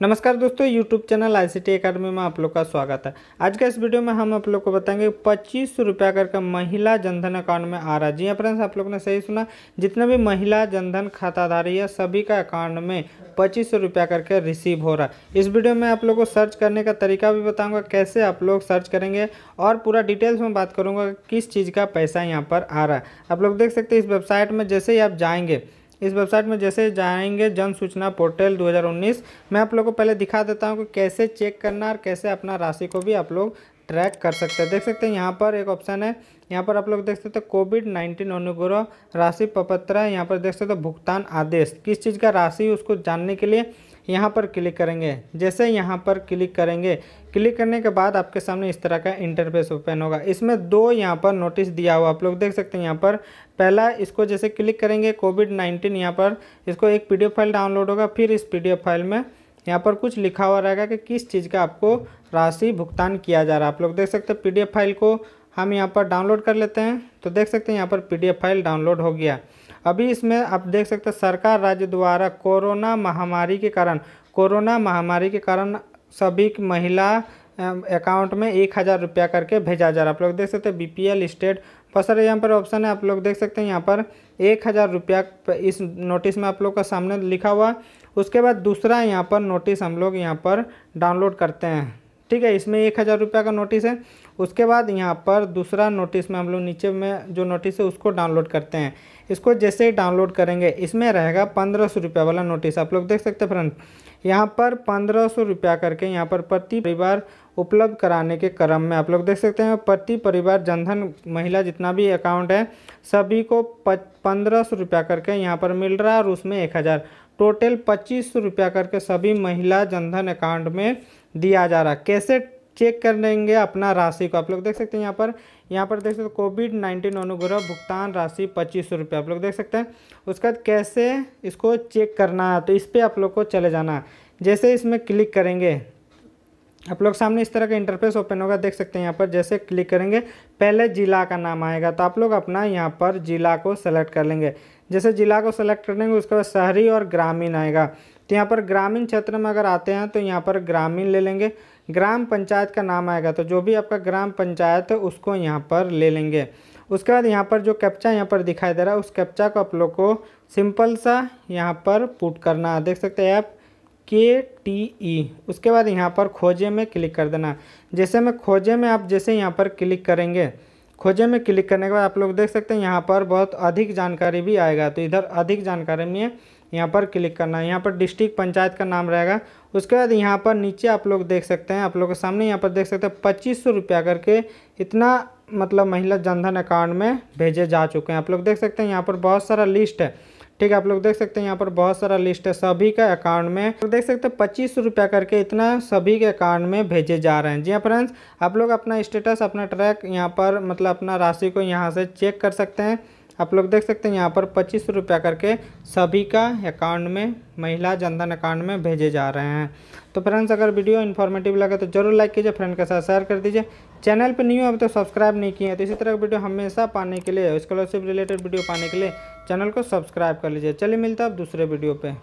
नमस्कार दोस्तों YouTube channel आई सी अकादमी में आप लोग का स्वागत है आज का इस वीडियो में हम आप लोग को बताएंगे पच्चीस रुपया करके महिला जनधन अकाउंट में आ रहा है जी हाँ फ्रेंड्स आप लोग ने सही सुना जितना भी महिला जनधन खाताधारी है सभी का अकाउंट में पच्चीस रुपया करके रिसीव हो रहा है इस वीडियो में आप लोग को सर्च करने का तरीका भी बताऊँगा कैसे आप लोग सर्च करेंगे और पूरा डिटेल्स में बात करूँगा किस चीज़ का पैसा यहाँ पर आ रहा है आप लोग देख सकते हैं इस वेबसाइट में जैसे ही आप जाएंगे इस वेबसाइट में जैसे जाएंगे जन सूचना पोर्टल 2019 मैं आप लोग को पहले दिखा देता हूँ कि कैसे चेक करना और कैसे अपना राशि को भी आप लोग ट्रैक कर सकते हैं देख सकते हैं यहाँ पर एक ऑप्शन है यहाँ पर आप लोग देख सकते हैं कोविड नाइन्टीन अनुग्रह राशि पपत्र यहाँ पर देख सकते हो भुगतान आदेश किस चीज़ का राशि उसको जानने के लिए यहाँ पर क्लिक करेंगे जैसे यहाँ पर क्लिक करेंगे क्लिक करने के बाद आपके सामने इस तरह का इंटरफेस ओपन होगा इसमें दो यहाँ पर नोटिस दिया हुआ आप लोग देख सकते हैं यहाँ पर पहला इसको जैसे क्लिक करेंगे कोविड नाइन्टीन यहाँ पर इसको एक पी फाइल डाउनलोड होगा फिर इस पी फाइल में यहाँ पर कुछ लिखा हुआ रहेगा कि किस चीज़ का आपको राशि भुगतान किया जा रहा है आप लोग देख सकते हैं पी फाइल को हम यहाँ पर डाउनलोड कर लेते हैं तो देख सकते हैं यहाँ पर पी फाइल डाउनलोड हो गया अभी इसमें आप देख सकते हैं सरकार राज्य द्वारा कोरोना महामारी के कारण कोरोना महामारी के कारण सभी महिला अकाउंट में एक हज़ार रुपया करके भेजा जा रहा है आप लोग देख सकते हैं बीपीएल स्टेट बहुत सारे यहाँ पर ऑप्शन है आप लोग देख सकते हैं यहाँ पर एक हज़ार रुपया इस नोटिस में आप लोग का सामने लिखा हुआ उसके बाद दूसरा यहाँ पर नोटिस हम लोग यहाँ पर डाउनलोड करते हैं ठीक है इसमें एक हज़ार रुपया का नोटिस है उसके बाद यहाँ पर दूसरा नोटिस में हम लोग नीचे में जो नोटिस है उसको डाउनलोड करते हैं इसको जैसे ही डाउनलोड करेंगे इसमें रहेगा पंद्रह सौ रुपया वाला नोटिस आप लोग देख सकते हैं फ्रेंड यहाँ पर पंद्रह सौ रुपया करके यहाँ पर प्रति परिवार उपलब्ध कराने के क्रम में आप लोग देख सकते हैं प्रति परिवार जनधन महिला जितना भी अकाउंट है सभी को पंद्रह सौ रुपया करके यहाँ पर मिल रहा है और उसमें एक हज़ार टोटल पच्चीस सौ रुपया करके सभी महिला जनधन अकाउंट में दिया जा रहा है कैसे चेक कर लेंगे अपना राशि को आप लोग देख सकते हैं यहाँ पर यहाँ पर देख सकते हैं कोविड नाइन्टीन अनुग्रह भुगतान राशि पच्चीस सौ आप लोग देख सकते हैं उसके बाद कैसे इसको चेक करना है तो इस पर आप लोग को चले जाना है जैसे इसमें क्लिक करेंगे आप लोग सामने इस तरह का इंटरफेस ओपन होगा देख सकते हैं यहाँ पर जैसे क्लिक करेंगे पहले ज़िला का नाम आएगा तो आप लोग अपना यहाँ पर ज़िला को सेलेक्ट कर लेंगे जैसे ज़िला को सेलेक्ट कर लेंगे उसके बाद शहरी और ग्रामीण आएगा तो यहाँ पर ग्रामीण क्षेत्र में अगर आते हैं तो यहाँ पर ग्रामीण ले लेंगे ग्राम पंचायत का नाम आएगा तो जो भी आपका ग्राम पंचायत है उसको यहाँ पर ले लेंगे उसके बाद यहाँ पर जो कैप्चा यहाँ पर दिखाई दे रहा है उस कैप्चा को आप लोग को सिंपल सा यहाँ पर पुट करना देख सकते हैं आप के टी ई उसके बाद यहाँ पर खोजे में क्लिक कर देना जैसे मैं खोजे में आप जैसे यहाँ पर क्लिक करेंगे खोजे में क्लिक करने के बाद आप लोग देख सकते हैं यहाँ पर बहुत अधिक जानकारी भी आएगा तो इधर अधिक जानकारी में यहाँ पर क्लिक करना है यहाँ पर डिस्ट्रिक्ट पंचायत का नाम रहेगा उसके बाद यहाँ पर नीचे आप लोग देख सकते हैं आप लोग के सामने यहाँ पर देख सकते हैं पच्चीस सौ रुपया करके इतना मतलब महिला जनधन अकाउंट में भेजे जा चुके हैं आप लोग देख सकते हैं यहाँ पर बहुत सारा लिस्ट है ठीक है आप लोग देख सकते हैं यहाँ पर बहुत सारा लिस्ट है सभी का अकाउंट में तो देख सकते हैं पच्चीस रुपया करके इतना सभी के अकाउंट में भेजे जा रहे हैं जी हाँ फ्रेंड्स आप लोग अपना स्टेटस अपना ट्रैक यहाँ पर मतलब अपना राशि को यहाँ से चेक कर सकते हैं आप लोग देख सकते हैं यहाँ पर पच्चीस रुपया करके सभी का अकाउंट में महिला जनधन अकाउंट में भेजे जा रहे हैं तो फ्रेंड्स अगर वीडियो इन्फॉर्मेटिव लगे तो जरूर लाइक कीजिए फ्रेंड के साथ शेयर कर दीजिए चैनल पर न्यू अभी तो सब्सक्राइब नहीं किए हैं तो इसी तरह वीडियो हमेशा पाने के लिए स्कॉलरशिप रिलेटेड वीडियो पाने के लिए चैनल को सब्सक्राइब कर लीजिए चलिए मिलता है अब दूसरे वीडियो पे